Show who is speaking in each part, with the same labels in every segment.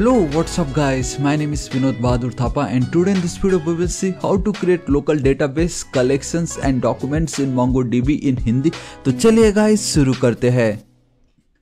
Speaker 1: Hello what's up guys my name is Vinod Bahadur Thapa and today in this video we will see how to create local database collections and documents in MongoDB in Hindi तो चलिए guys शुरू करते हैं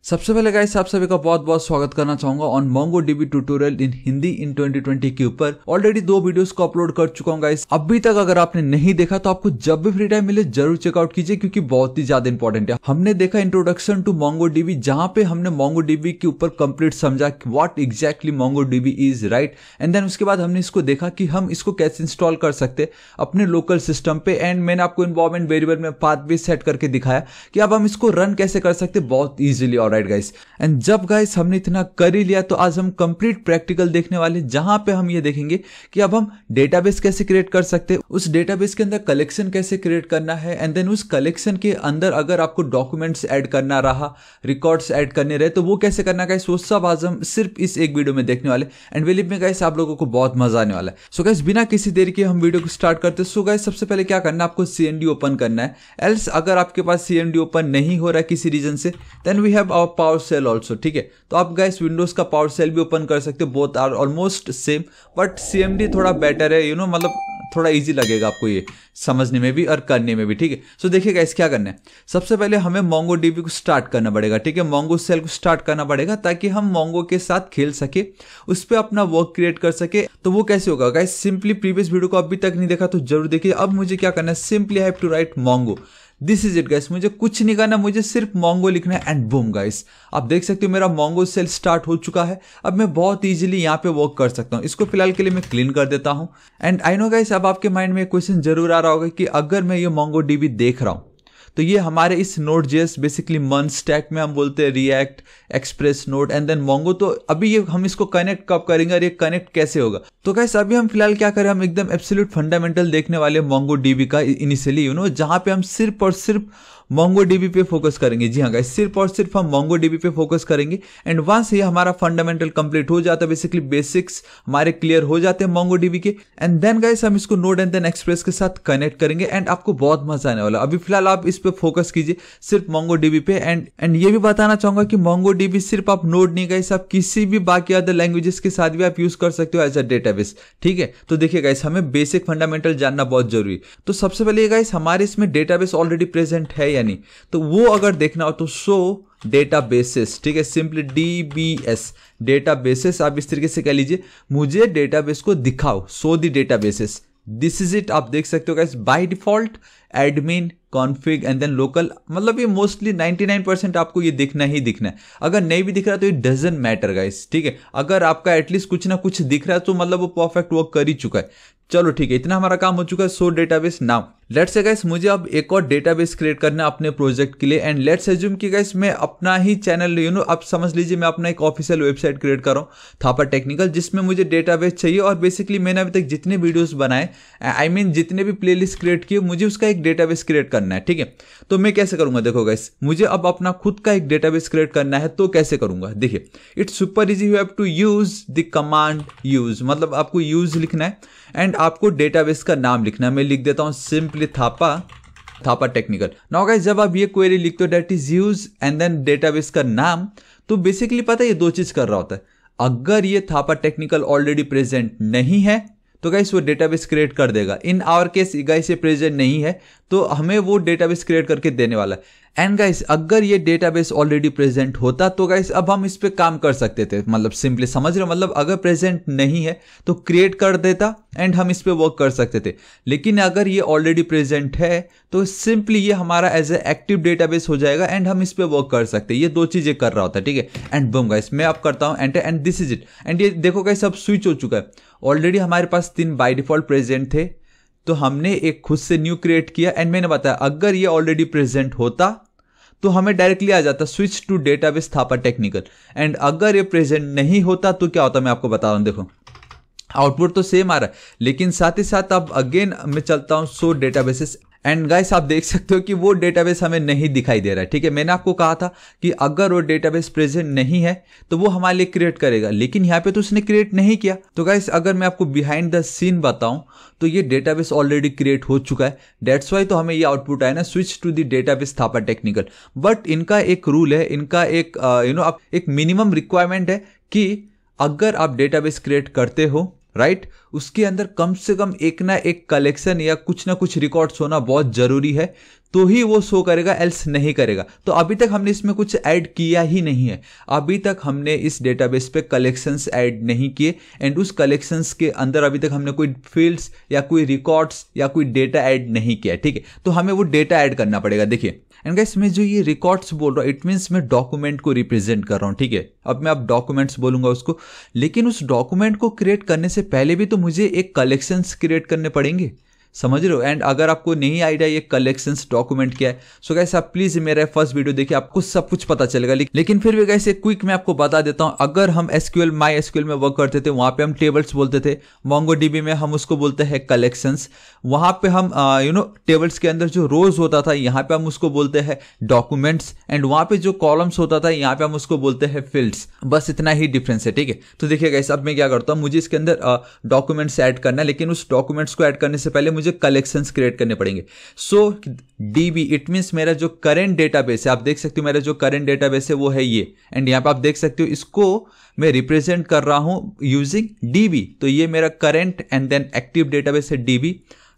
Speaker 1: सबसे पहले guys आप सभी का बहुत बहुत स्वागत करना चाहूंगा on Mongo DB tutorial in Hindi in 2020 के ऊपर ऑलरेडी दो वीडियोस को अपलोड कर चुका हूँ गाइस अभी तक अगर आपने नहीं देखा तो आपको जब भी फ्री टाइम मिले जरूर चेकआउट कीजिए क्योंकि बहुत ही ज्यादा इंपॉर्टेंट है हमने देखा इंट्रोडक्शन टू मोंगो डीबी जहां पे हमने मोंगो डीबी के ऊपर कंप्लीट समझा what exactly Mongo DB is right and then उसके बाद हमने इसको देखा कि हम इसको कैसे इंस्टॉल कर सकते अपने लोकल सिस्टम पे एंड मैंने आपको इन्वॉर्मेंट वेरिएबल में पाथ भी सेट करके दिखाया कि अब हम इसको रन कैसे कर सकते बहुत ईजिली और ऑलराइट गाइस एंड जब गाइस हमने इतना कर ही लिया तो आज हम कंप्लीट प्रैक्टिकल देखने वाले जहां पे हम ये देखेंगे कि अब हम डेटाबेस कैसे क्रिएट कर सकते हैं उस डेटाबेस के अंदर कलेक्शन कैसे क्रिएट करना है एंड देन उस कलेक्शन के अंदर अगर आपको डॉक्यूमेंट्स ऐड करना रहा रिकॉर्ड्स ऐड करने रहे तो वो कैसे करना गाइस वो सब आज हम सिर्फ इस एक वीडियो में देखने वाले एंड विलिप में गाइस आप लोगों को बहुत मजा आने वाला है सो so गाइस बिना किसी देर के हम वीडियो को स्टार्ट करते सो गाइस सबसे पहले क्या करना है आपको सी ओपन करना है एल्स अगर आपके पास सी ओपन नहीं हो रहा है किसी रीजन से देन वी हैव और पावर सेल ऑल्सो ठीक है तो आप गैस विंडोज़ का पावर सेल भी ओपन कर सकते हो both are almost same but सी थोड़ा बेटर है यू you नो know, मतलब थोड़ा इजी लगेगा आपको ये समझने में भी और करने में भी ठीक है सो देखिए गाइस क्या करना है सबसे पहले हमें मोंगो डीबी को स्टार्ट करना पड़ेगा ठीक है मोंगो सेल को स्टार्ट करना पड़ेगा ताकि हम मोंगो के साथ खेल सके उस पर अपना वर्क क्रिएट कर सके तो वो कैसे होगा गाइस सिंपली प्रीवियस वीडियो को अभी तक नहीं देखा तो जरूर देखिए अब मुझे क्या करना है simply have to write Mongo this is it guys मुझे कुछ नहीं करना मुझे सिर्फ मोंगो लिखना है एंड बूम गाइस आप देख सकते हो मेरा मोंगो सेल स्टार्ट हो चुका है अब मैं बहुत इजीली यहाँ पे वर्क कर सकता हूँ इसको फिलहाल के लिए मैं क्लीन कर देता हूँ एंड आई नो गाइस अब आपके माइंड में क्वेश्चन जरूर आ रहा होगा कि अगर मैं ये मोंगो डीबी देख रहा हूँ तो ये हमारे इस नोट जेस बेसिकली मन स्टैक में हम बोलते हैं React Express Node and then Mongo तो अभी ये हम इसको कनेक्ट कब करेंगे और ये कनेक्ट कैसे होगा तो कैसे अभी हम फिलहाल क्या करें हम एकदम एब्सोल्यूट फंडामेंटल देखने वाले मोंगो डीबी का इनिशियली यू नो जहाँ पे हम सिर्फ और सिर्फ मोंगो डीबी पे फोकस करेंगे जी हाँ गाइस सिर्फ और सिर्फ हम मोंगो डीबी पे फोकस करेंगे एंड वंस ये हमारा फंडामेंटल कंप्लीट हो जाता है बेसिकली बेसिक्स हमारे क्लियर हो जाते हैं मोंगो डीबी के एंड देन गाइस हम इसको नोड एंड देन एक्सप्रेस के साथ कनेक्ट करेंगे एंड आपको बहुत मजा आने वाला अभी फिलहाल आप इस पर पर फोकस कीजिए सिर्फ मोंगो डीबी पे एंड एंड ये भी बताना चाहूंगा कि मोंगो डीबी सिर्फ आप नोट नहीं गाइस आप किसी भी बाकी अदर लैंग्वेजेस के साथ भी आप यूज कर सकते हो एज अ डेटाबेस ठीक है तो देखिए गाइस हमें बेसिक फंडामेंटल जानना बहुत जरूरी तो सबसे पहले गाइस हमारे इसमें डेटाबेस ऑलरेडी प्रेजेंट है या नहीं तो वो अगर देखना हो तो सो डेटा बेसिस ठीक है simply D B S databases आप इस तरीके से कह लीजिए मुझे डेटाबेस को दिखाओ so the databases this is it आप देख सकते हो guys by default admin config and then local मतलब ये मोस्टली 99% आपको ये दिखना ही दिखना है अगर नहीं भी दिख रहा तो ये डजेंट मैटर गाइस ठीक है अगर आपका एटलीस्ट कुछ ना कुछ दिख रहा है तो मतलब वो परफेक्ट वर्क कर ही चुका है चलो ठीक है इतना हमारा काम हो चुका है so database now let's see guys मुझे अब एक और डेटाबेस क्रिएट करना है अपने प्रोजेक्ट के लिए एंड लेट्स एज्यूम कि गैस मैं अपना ही चैनल यू नो आप समझ लीजिए मैं अपना एक ऑफिशियल वेबसाइट क्रिएट कर रहा हूँ थापा टेक्निकल जिसमें मुझे डेटाबेस चाहिए और बेसिकली मैंने अभी तक जितने वीडियोस बनाए आई मीन जितने भी प्ले क्रिएट किए मुझे उसका एक डेटाबेस क्रिएट करना है ठीक है तो मैं कैसे करूँगा देखो गैस मुझे अब अपना खुद का एक डेटाबेस क्रिएट करना है तो कैसे करूँगा देखिए it's super easy you have to use the command use मतलब आपको यूज़ लिखना है एंड आपको डेटाबेस का नाम लिखना मैं लिख देता हूँ simply Thapa Thapa technical now guys जब आप ये क्वेरी लिखते हो that is use and then database का नाम तो बेसिकली पता है ये दो चीज कर रहा होता है अगर ये थापा टेक्निकल ऑलरेडी प्रेजेंट नहीं है तो गाइस वो डेटाबेस क्रिएट कर देगा इन आवर केस गाइस ये प्रेजेंट नहीं है तो हमें वो डेटाबेस क्रिएट करके देने वाला है एंड गाइस अगर ये डेटाबेस ऑलरेडी प्रेजेंट होता तो गाइस अब हम इस पर काम कर सकते थे मतलब सिंपली समझ रहे हो मतलब अगर प्रेजेंट नहीं है तो क्रिएट कर देता एंड हम इस पर वर्क कर सकते थे लेकिन अगर ये ऑलरेडी प्रेजेंट है तो सिंपली ये हमारा एज ए एक्टिव डेटाबेस हो जाएगा एंड हम इस पर वर्क कर सकते ये दो चीज़ें कर रहा होता है ठीक है एंड बम गाइस मैं अब करता हूँ and and this is it and ये देखो गाइस अब स्विच हो चुका है ऑलरेडी हमारे पास तीन बाई डिफॉल्ट प्रेजेंट थे तो हमने एक खुद से न्यू क्रिएट किया एंड मैंने बताया अगर ये ऑलरेडी प्रेजेंट होता तो हमें डायरेक्टली आ जाता switch to database Thapa technical and अगर ये प्रेजेंट नहीं होता तो क्या होता मैं आपको बता रहा हूँ देखो आउटपुट तो सेम आ रहा है लेकिन साथ ही साथ अब अगेन मैं चलता हूँ सो डेटाबेसेस एंड गाइस आप देख सकते हो कि वो डेटाबेस हमें नहीं दिखाई दे रहा है ठीक है मैंने आपको कहा था कि अगर वो डेटाबेस प्रेजेंट नहीं है तो वो हमारे लिए क्रिएट करेगा लेकिन यहाँ पे तो उसने क्रिएट नहीं किया तो गाइस अगर मैं आपको बिहाइंड द सीन बताऊं तो ये डेटाबेस ऑलरेडी क्रिएट हो चुका है डेट्स वाई तो हमें ये आउटपुट आया ना switch to the database Thapa technical but इनका एक रूल है इनका एक यू uh, नो आप एक मिनिमम रिक्वायरमेंट है कि अगर आप डेटाबेस क्रिएट करते हो राइट right? उसके अंदर कम से कम एक ना एक कलेक्शन या कुछ ना कुछ रिकॉर्ड्स होना बहुत ज़रूरी है तो ही वो शो करेगा एल्स नहीं करेगा तो अभी तक हमने इसमें कुछ ऐड किया ही नहीं है अभी तक हमने इस डेटाबेस पे कलेक्शंस ऐड नहीं किए एंड उस कलेक्शंस के अंदर अभी तक हमने कोई फील्ड्स या कोई रिकॉर्ड्स या कोई डेटा ऐड नहीं किया ठीक है तो हमें वो डेटा ऐड करना पड़ेगा देखिए एंड गाइस मैं जो ये रिकॉर्ड्स बोल रहा हूँ इट मीन्स मैं डॉक्यूमेंट को रिप्रेजेंट कर रहा हूँ ठीक है अब मैं आप डॉक्यूमेंट्स बोलूंगा उसको लेकिन उस डॉक्यूमेंट को क्रिएट करने से पहले भी तो मुझे एक कलेक्शंस क्रिएट करने पड़ेंगे समझ रहे हो एंड अगर आपको नहीं आइडिया ये कलेक्शंस डॉक्यूमेंट क्या है सो कैसे आप प्लीज मेरा फर्स्ट वीडियो देखिए आपको सब कुछ पता चलेगा लेकिन फिर भी कैसे क्विक मैं आपको बता देता हूँ अगर हम एसक्यूएल माई एसक्यूएल में वर्क करते थे वहां पे हम टेबल्स बोलते थे मोंगो डीबी में हम उसको बोलते हैं कलेक्शंस वहां पे हम यू नो टेबल्स के अंदर जो रोज होता था यहाँ पे हम उसको बोलते हैं डॉक्यूमेंट्स एंड वहां पे जो कॉलम्स होता था यहाँ पे हम उसको बोलते हैं फील्ड्स बस इतना ही डिफरेंस है ठीक है तो देखिए गैस अब मैं क्या करता हूँ मुझे इसके अंदर डॉक्यूमेंट्स ऐड करना है लेकिन उस डॉक्यूमेंट्स को ऐड करने से पहले मुझे मुझे कलेक्शन क्रिएट करने पड़ेंगे so D B it means मेरा जो करेंट डेटाबेस है आप देख सकते हो मेरा जो करेंट डेटाबेस है वो है ये एंड यहाँ पे आप देख सकते हो इसको मैं रिप्रेजेंट कर रहा हूँ यूजिंग डी तो ये मेरा current and then active database है डी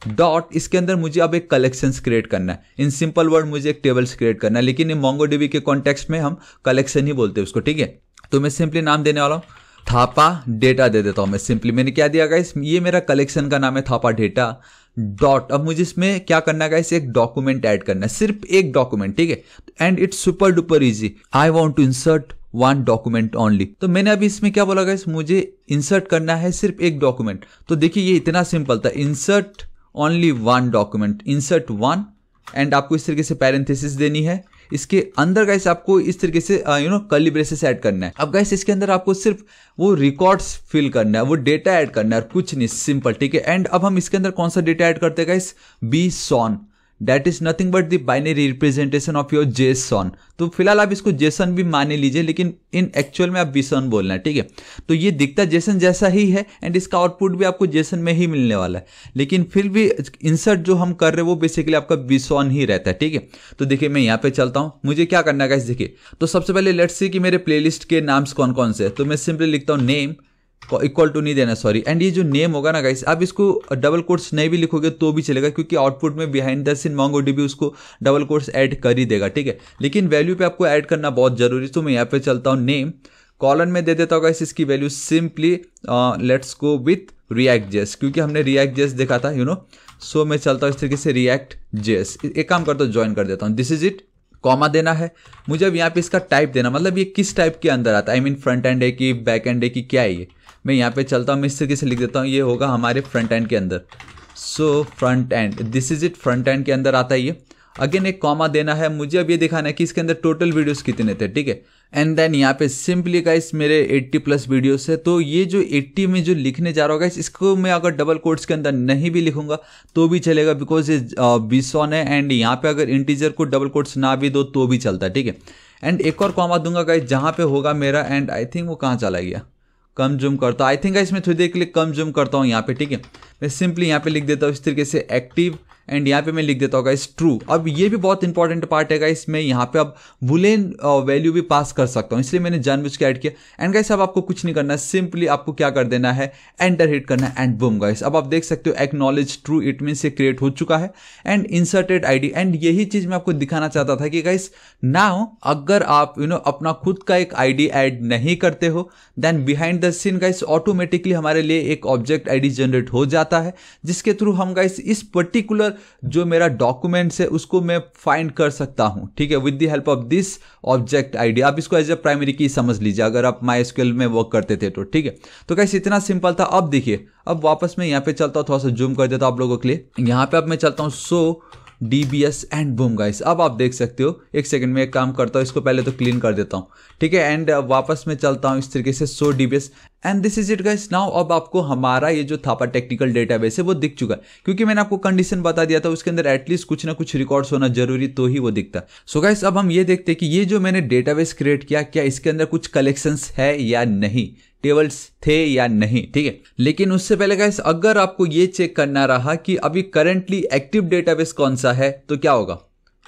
Speaker 1: डॉट इसके अंदर मुझे अब एक कलेक्शंस क्रिएट करना है इन सिंपल वर्ड मुझे एक टेबल्स क्रिएट करना है लेकिन मोंगो डीबी के कॉन्टेक्स्ट में हम कलेक्शन ही बोलते हैं उसको ठीक है तो मैं सिंपली नाम देने वाला हूँ थापा डेटा दे देता हूँ मैं सिंपली मैंने क्या दिया गाइस ये मेरा कलेक्शन का नाम है थापा डेटा डॉट अब मुझे इसमें क्या करना है एक डॉक्यूमेंट ऐड करना है सिर्फ एक डॉक्यूमेंट ठीक है and it's super duper easy I want to insert one document only तो मैंने अभी इसमें क्या बोला गया मुझे इंसर्ट करना है सिर्फ एक डॉक्यूमेंट तो देखिए ये इतना सिंपल था insert only one document insert one and आपको इस तरीके से पैरेंथेसिस देनी है इसके अंदर गाइस आपको इस तरीके से you know curly braces add करना है अब गाइस इसके अंदर आपको सिर्फ वो रिकॉर्ड्स फिल करना है वो डेटा ऐड करना है कुछ नहीं सिंपल ठीक है एंड अब हम इसके अंदर कौन सा डेटा ऐड करते हैं guys BSON that is nothing but the binary representation of your JSON तो फिलहाल आप इसको जेसन भी मान लीजिए लेकिन इन एक्चुअल में आप विसन बोलना है ठीक है तो ये दिखता जेसन जैसा ही है एंड इसका आउटपुट भी आपको जेसन में ही मिलने वाला है लेकिन फिर भी इंसर्ट जो हम कर रहे हैं वो बेसिकली आपका विसॉन ही रहता है ठीक है तो देखिए मैं यहाँ पे चलता हूँ मुझे क्या करना है देखिए तो सबसे पहले लेट्स सी कि मेरे प्लेलिस्ट के नाम्स कौन कौन से है तो मैं सिंपली लिखता हूँ नेम इक्वल टू नहीं देना सॉरी एंड ये जो नेम होगा ना गाइस आप इसको डबल कोर्स नहीं भी लिखोगे तो भी चलेगा क्योंकि आउटपुट में behind the scene Mongo D उसको डबल कोर्स ऐड कर ही देगा ठीक है लेकिन वैल्यू पे आपको ऐड करना बहुत जरूरी तो मैं यहाँ पे चलता हूँ नेम कॉलन में दे देता हूँ गाइस इसकी value simply let's go with React JS क्योंकि हमने रिएक्ट जेस देखा था यू नो सो मैं चलता हूँ इस तरीके से रिएक्ट जेस एक काम करता हूँ ज्वाइन कर देता हूँ दिस इज इट कॉमा देना है मुझे अब यहाँ पे इसका टाइप देना मतलब ये किस टाइप के अंदर आता है आई मीन फ्रंट एंड है कि बैक एंड है कि क्या है ये मैं यहाँ पे चलता हूँ मैं इस तरीके से लिख देता हूँ ये होगा हमारे फ्रंट एंड के अंदर so front end this is it front end के अंदर आता है ये अगेन एक कॉमा देना है मुझे अब ये दिखाना है कि इसके अंदर टोटल वीडियोस कितने थे ठीक है एंड देन यहाँ पे सिंपली गाइस मेरे 80 प्लस वीडियोस है तो ये जो 80 में जो लिखने जा रहा होगा इसको मैं अगर डबल कोर्ट्स के अंदर नहीं भी लिखूंगा तो भी चलेगा बिकॉज ये बीसॉन है एंड यहाँ पे अगर इंटीजर को डबल कोर्ट्स ना भी दो तो भी चलता है ठीक है एंड एक और कॉमा दूंगा गाइस जहाँ पे होगा मेरा एंड आई थिंक वो कहाँ चला गया कम जूम करता हूँ आई थिंक इसमें थोड़ी देर के लिए कम जूम करता हूँ यहाँ पे ठीक है मैं सिंपली यहाँ पे लिख देता हूँ इस तरीके से एक्टिव एंड यहाँ पे मैं लिख देता होगा इस ट्रू अब ये भी बहुत इंपॉर्टेंट पार्ट है गाइस मैं यहाँ पे अब बुलेन वैल्यू uh, भी पास कर सकता हूँ इसलिए मैंने जानबूझ के ऐड किया एंड गाइस अब आपको कुछ नहीं करना है सिंपली आपको क्या कर देना है एंटर हिट करना है एंड बुम गाइस अब आप देख सकते हो एक्नोलेज ट्रू इट मीन से क्रिएट हो चुका है एंड इंसर्टेड डी एंड यही चीज मैं आपको दिखाना चाहता था कि गाइस ना अगर आप यू you नो know, अपना खुद का एक डी ऐड नहीं करते हो then behind the scene guys automatically हमारे लिए एक ऑब्जेक्ट डी जनरेट हो जाता है जिसके थ्रू हम गाइस इस पर्टिकुलर जो मेरा डॉक्यूमेंट्स है उसको मैं फाइंड कर सकता हूँ ठीक है with the help of this object ID आप इसको एज ए प्राइमरी की समझ लीजिए अगर आप माई में वर्क करते थे तो ठीक है तो कैसे इतना सिंपल था अब देखिए अब वापस मैं यहाँ पे चलता हूँ थोड़ा सा जूम कर देता हूँ आप लोगों के लिए यहाँ पे अब मैं चलता हूँ so so, D B S and boom guys अब आप देख सकते हो एक सेकंड में एक काम करता हूँ इसको पहले तो क्लीन कर देता हूँ ठीक है एंड uh, वापस मैं चलता हूँ इस तरीके से so D B S and this is it guys now अब आपको हमारा ये जो थापा टेक्निकल डेटाबेस है वो दिख चुका है क्योंकि मैंने आपको कंडीशन बता दिया था उसके अंदर एटलीस्ट कुछ ना कुछ रिकॉर्ड्स होना जरूरी तो ही वो दिखता है सो so गाइस अब हम ये देखते हैं कि ये जो मैंने डेटाबेस क्रिएट किया क्या इसके अंदर कुछ कलेक्शंस है या नहीं टेबल्स थे या नहीं ठीक है लेकिन उससे पहले गाइस अगर आपको ये चेक करना रहा कि अभी करंटली एक्टिव डेटाबेस कौन सा है तो क्या होगा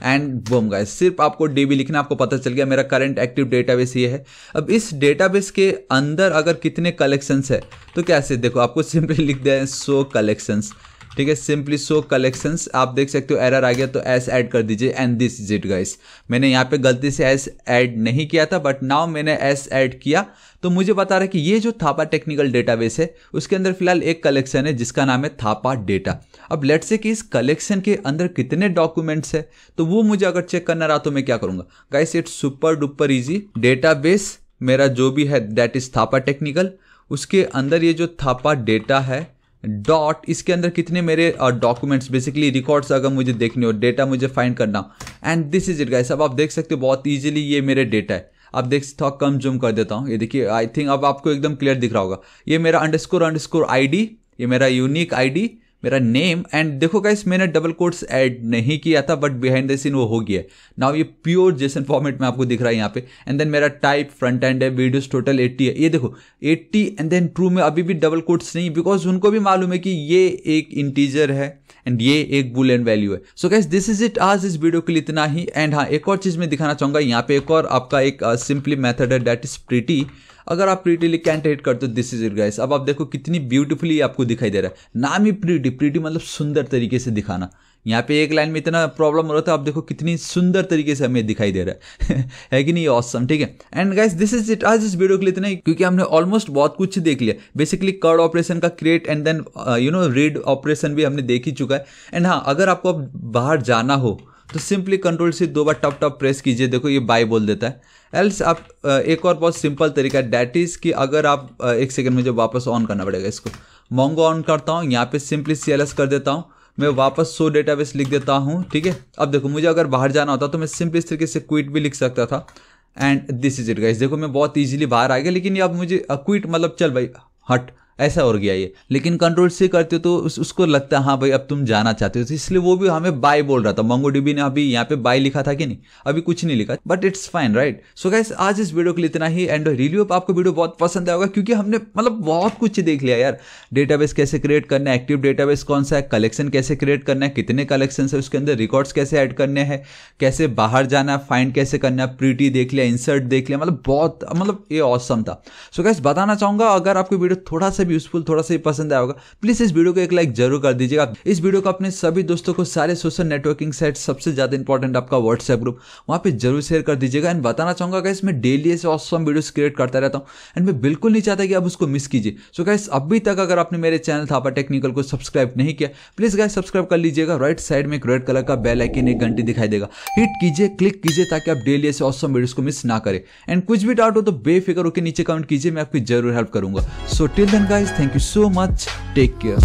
Speaker 1: एंड बोम गाइस सिर्फ आपको डीबी लिखना आपको पता चल गया मेरा करंट एक्टिव डेटाबेस ये है अब इस डेटाबेस के अंदर अगर कितने कलेक्शंस है तो कैसे देखो आपको सिंपली लिख दे सो कलेक्शंस ठीक है सिंपली सो कलेक्शंस आप देख सकते हो एरर आ गया तो एस एड कर दीजिए and this is it guys मैंने यहाँ पे गलती से एस एड नहीं किया था बट नाउ मैंने एस एड किया तो मुझे बता रहा है कि ये जो थापा टेक्निकल डेटाबेस है उसके अंदर फिलहाल एक कलेक्शन है जिसका नाम है थापा डेटा अब लेट से कि इस कलेक्शन के अंदर कितने डॉक्यूमेंट्स है तो वो मुझे अगर चेक करना रहा तो मैं क्या करूंगा guys it's super duper easy database मेरा जो भी है दैट इज थापा टेक्निकल उसके अंदर ये जो थापा डेटा है डॉट इसके अंदर कितने मेरे डॉक्यूमेंट्स बेसिकली रिकॉर्ड्स अगर मुझे देखने हो डेटा मुझे फाइंड करना and this is it guys अब आप देख सकते हो बहुत ईजिली ये मेरे डेटा है आप देख थोड़ा कम जूम कर देता हूँ ये देखिए आई थिंक अब आपको एकदम क्लियर दिख रहा होगा ये मेरा अंडरस्कोर अंडरस्कोर आईडी ये मेरा यूनिक आईडी मेरा नेम एंड देखो गाइस मैंने डबल कोट्स ऐड नहीं किया था बट बिहाइंड द सीन वो हो गया नाउ ये प्योर जेसन फॉर्मेट में आपको दिख रहा है यहाँ पे एंड देन मेरा टाइप फ्रंट एंड है वीडियोस टोटल 80 है ये देखो 80 एंड देन ट्रू में अभी भी डबल कोट्स नहीं बिकॉज उनको भी मालूम है कि ये एक इंटीजर है एंड ये एक बुल एंड वैल्यू है so guys this is it आज इस वीडियो के लिए इतना ही एंड हाँ एक और चीज़ मैं दिखाना चाहूँगा यहाँ पे एक और आपका एक सिंपली मेथड है डेट इज प्रिटी अगर आप प्रीटी लिख कैंडिडेट करते हो दिस इज इट गाइस अब आप देखो कितनी ब्यूटीफुली आपको दिखाई दे रहा है नाम ही प्रीटी प्रीटी मतलब सुंदर तरीके से दिखाना यहाँ पे एक लाइन में इतना प्रॉब्लम हो रहा था आप देखो कितनी सुंदर तरीके से हमें दिखाई दे रहा है है कि नहीं ऑसम ठीक है and guys this is it आज इस वीडियो के लिए इतना ही क्योंकि हमने ऑलमोस्ट बहुत कुछ देख लिया बेसिकली कर्ड ऑपरेशन का create and then you know read operation भी हमने देख ही चुका है एंड हाँ अगर आपको अब बाहर जाना हो तो सिंपली कंट्रोल से दो बार टॉप टॉप प्रेस कीजिए देखो ये बाय बोल देता है एल्स आप एक और बहुत सिंपल तरीका है डैट इज़ कि अगर आप एक सेकेंड मुझे वापस ऑन करना पड़ेगा इसको मोंगो ऑन करता हूँ यहाँ पे सिंपली सी कर देता हूँ मैं वापस सो डेटाबेस लिख देता हूँ ठीक है अब देखो मुझे अगर बाहर जाना होता तो मैं सिंपली इस तरीके से क्विट भी लिख सकता था and this is it guys देखो मैं बहुत ईजिली बाहर आ गया लेकिन ये अब मुझे क्विट मतलब चल भाई हट ऐसा हो गया ये लेकिन कंट्रोल से करते हो तो उस, उसको लगता है हाँ भाई अब तुम जाना चाहते हो तो इसलिए वो भी हमें बाय बोल रहा था मंगो डीबी ने अभी यहाँ पे बाय लिखा था कि नहीं अभी कुछ नहीं लिखा but it's fine right so guys आज इस वीडियो के लिए इतना ही एंड रिली होप आपको वीडियो बहुत पसंद आएगा क्योंकि हमने मतलब बहुत कुछ देख लिया यार डेटाबेस कैसे क्रिएट करना है एक्टिव डेटाबेस कौन सा है कलेक्शन कैसे क्रिएट करना है कितने कलेक्शन है उसके अंदर रिकॉर्ड्स कैसे ऐड करने हैं कैसे बाहर जाना है फाइंड कैसे करना है प्रीटी देख लिया इंसर्ट देख लिया मतलब बहुत मतलब ये औसम था सो गैस बताना चाहूंगा अगर आपको वीडियो थोड़ा सा सा भी यूजफुल थोड़ा सा भी पसंद आया होगा प्लीज़ इस वीडियो को एक लाइक जरूर कर दीजिएगा इस वीडियो को अपने सभी दोस्तों को सारे सोशल नेटवर्किंग साइट सबसे ज़्यादा इंपॉर्टेंट आपका व्हाट्सएप ग्रुप वहां पर जरूर शेयर कर दीजिएगा एंड बताना चाहूंगा कैसे मैं डेली ऐसे ऑसम वीडियोस क्रिएट करता रहता हूँ एंड मैं बिल्कुल नहीं चाहता कि आप उसको मिस कीजिए सो गैस अभी तक अगर आपने मेरे चैनल था टेक्निकल को सब्सक्राइब नहीं किया प्लीज़ गाइस सब्सक्राइब कर लीजिएगा राइट साइड में एक रेड कलर का बेल आइकन एक घंटी दिखाई देगा हिट कीजिए क्लिक कीजिए ताकि आप डेली ऐसे ऑसम वीडियोस को मिस ना करें एंड कुछ भी डाउट हो तो बेफिक्र होकर नीचे कमेंट कीजिए मैं आपकी जरूर हेल्प करूंगा so till then guys, thank you so much. Take care.